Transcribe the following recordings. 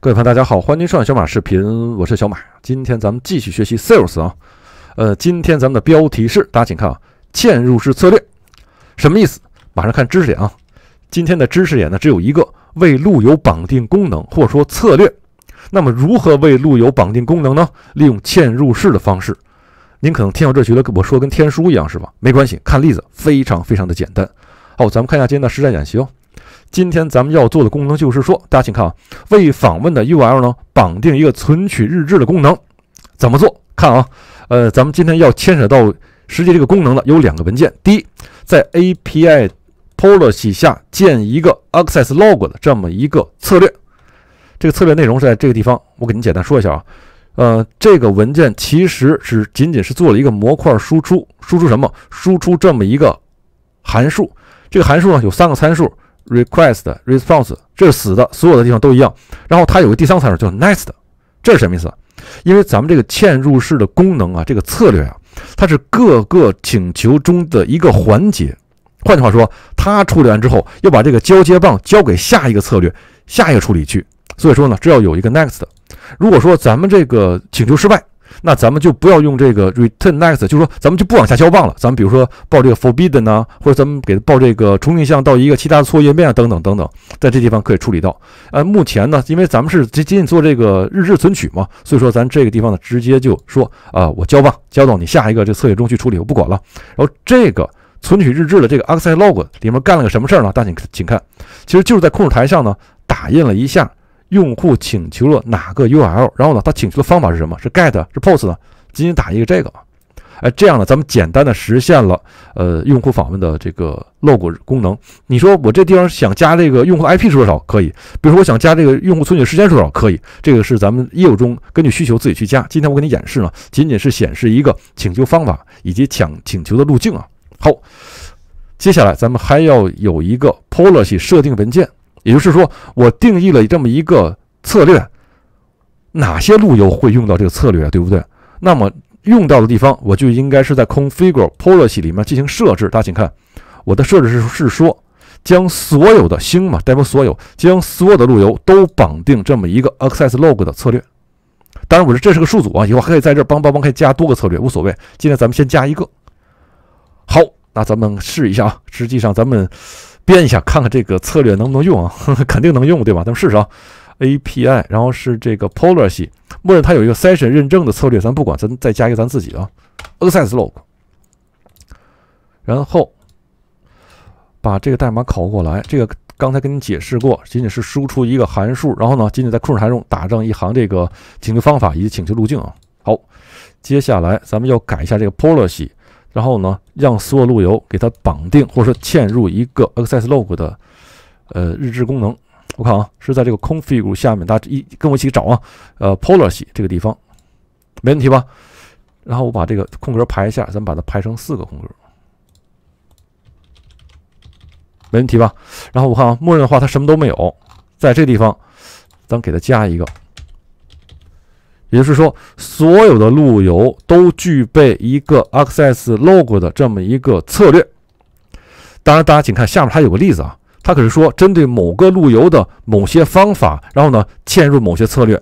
各位朋友，大家好，欢迎收看小马视频，我是小马。今天咱们继续学习 Sales 啊，呃，今天咱们的标题是，大家请看啊，嵌入式策略，什么意思？马上看知识点啊。今天的知识点呢只有一个，为路由绑定功能或者说策略。那么如何为路由绑定功能呢？利用嵌入式的方式。您可能听到这觉得我说跟天书一样是吧？没关系，看例子，非常非常的简单。好，咱们看一下今天的实战演习哦。今天咱们要做的功能就是说，大家请看啊，未访问的 URL 呢，绑定一个存取日志的功能，怎么做？看啊，呃，咱们今天要牵扯到实际这个功能的有两个文件。第一，在 API Policy 下建一个 Access Log 的这么一个策略，这个策略内容是在这个地方，我给您简单说一下啊。呃，这个文件其实是仅仅是做了一个模块输出，输出什么？输出这么一个函数。这个函数呢，有三个参数。Request response 这是死的，所有的地方都一样。然后它有个第三个参数叫 next，这是什么意思？因为咱们这个嵌入式的功能啊，这个策略啊，它是各个请求中的一个环节。换句话说，它处理完之后要把这个交接棒交给下一个策略、下一个处理去。所以说呢，这要有一个 next。如果说咱们这个请求失败，那咱们就不要用这个 return next，就是说咱们就不往下交棒了。咱们比如说报这个 forbidden 啊，或者咱们给报这个重定向到一个其他的错页面等等等等，在这地方可以处理到。呃，目前呢，因为咱们是仅仅做这个日志存取嘛，所以说咱这个地方呢，直接就说啊，我交棒交到你下一个这测写中去处理，我不管了。然后这个存取日志的这个 a x s s l o g 里面干了个什么事儿呢？大家请请看，其实就是在控制台上呢打印了一下。用户请求了哪个 URL，然后呢，他请求的方法是什么？是 GET，是 POST 呢？仅仅打一个这个，哎，这样呢，咱们简单的实现了呃用户访问的这个 LOG 功能。你说我这地方想加这个用户 IP 是多少？可以，比如说我想加这个用户存取时间是多少？可以，这个是咱们业务中根据需求自己去加。今天我给你演示呢，仅仅是显示一个请求方法以及抢请求的路径啊。好，接下来咱们还要有一个 policy 设定文件。也就是说，我定义了这么一个策略，哪些路由会用到这个策略，对不对？那么用到的地方，我就应该是在 configure policy 里面进行设置。大家请看，我的设置是是说，将所有的星嘛，代表所有，将所有的路由都绑定这么一个 access log 的策略。当然，我这这是个数组啊，以后还可以在这儿帮帮帮，可以加多个策略，无所谓。今天咱们先加一个，好。那咱们试一下啊，实际上咱们编一下，看看这个策略能不能用啊，肯定能用，对吧？咱们试试啊，API，然后是这个 Policy，默认它有一个 Session 认证的策略，咱不管，咱再加一个咱自己的 Access Log，然后把这个代码拷过来，这个刚才跟你解释过，仅仅是输出一个函数，然后呢，仅仅在控制台中打上一行这个请求方法以及请求路径啊。好，接下来咱们要改一下这个 Policy。然后呢，让所有路由给它绑定，或者说嵌入一个 access log 的呃日志功能。我看啊，是在这个 config 下面，大家一跟我一起找啊，呃 p o l a r y 这个地方没问题吧？然后我把这个空格排一下，咱们把它排成四个空格，没问题吧？然后我看啊，默认的话它什么都没有，在这地方咱给它加一个。也就是说，所有的路由都具备一个 access log 的这么一个策略。当然，大家请看下面，它有个例子啊，它可是说针对某个路由的某些方法，然后呢嵌入某些策略，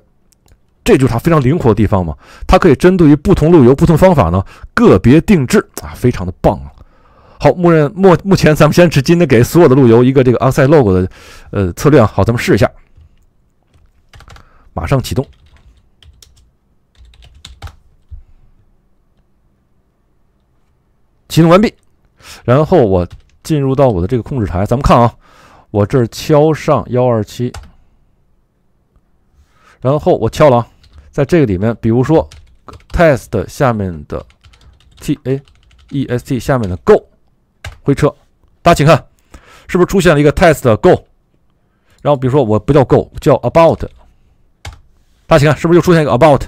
这就是它非常灵活的地方嘛。它可以针对于不同路由、不同方法呢个别定制啊，非常的棒。啊。好，默认目目前咱们先只今天给所有的路由一个这个 access log 的呃策略啊。好，咱们试一下，马上启动。启动完毕，然后我进入到我的这个控制台，咱们看啊，我这儿敲上幺二七，然后我敲了啊，在这个里面，比如说 test 下面的 t a e s t 下面的 go，回车，大家请看，是不是出现了一个 test go？然后比如说我不叫 go，叫 about，大家请看，是不是又出现一个 about？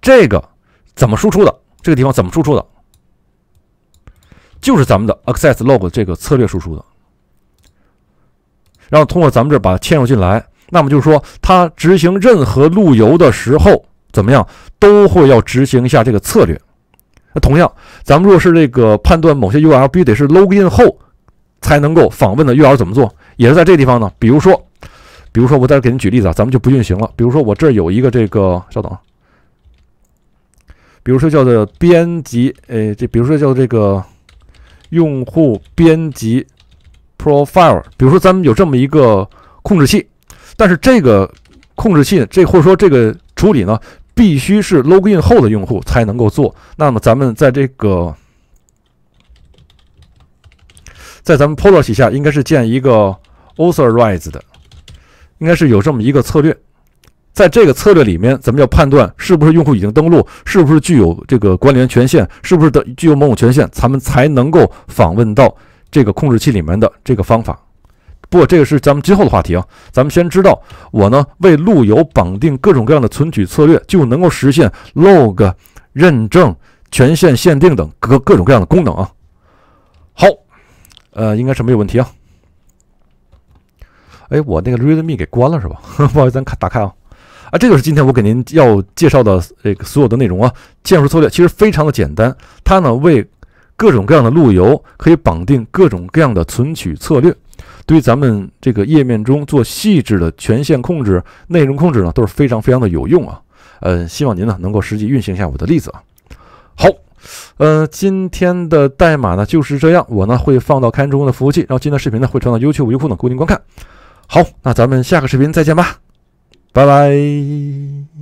这个怎么输出的？这个地方怎么输出的？就是咱们的 access log 这个策略输出的，然后通过咱们这把嵌入进来，那么就是说，它执行任何路由的时候，怎么样都会要执行一下这个策略。那同样，咱们若是这个判断某些 URL 必得是 login 后才能够访问的 URL 怎么做，也是在这地方呢。比如说，比如说我在这给您举例子啊，咱们就不运行了。比如说我这儿有一个这个，稍等啊，比如说叫做编辑，呃，这比如说叫这个。用户编辑 profile，比如说咱们有这么一个控制器，但是这个控制器，这或者说这个处理呢，必须是 login 后的用户才能够做。那么咱们在这个在咱们 policy 下，应该是建一个 authorize 的，应该是有这么一个策略。在这个策略里面，咱们要判断是不是用户已经登录，是不是具有这个关联权限，是不是的具有某种权限，咱们才能够访问到这个控制器里面的这个方法。不，这个是咱们今后的话题啊。咱们先知道，我呢为路由绑定各种各样的存取策略，就能够实现 log 认证、权限限定等各各种各样的功能啊。好，呃，应该是没有问题啊。哎，我那个 readme 给关了是吧？不好意思，咱打开啊。啊，这就是今天我给您要介绍的这个所有的内容啊。建筑策略其实非常的简单，它呢为各种各样的路由可以绑定各种各样的存取策略，对咱们这个页面中做细致的权限控制、内容控制呢都是非常非常的有用啊。嗯，希望您呢能够实际运行一下我的例子啊。好，嗯，今天的代码呢就是这样，我呢会放到开源中的服务器，然后今天的视频呢会传到优酷、优酷等供您观看。好，那咱们下个视频再见吧。拜拜。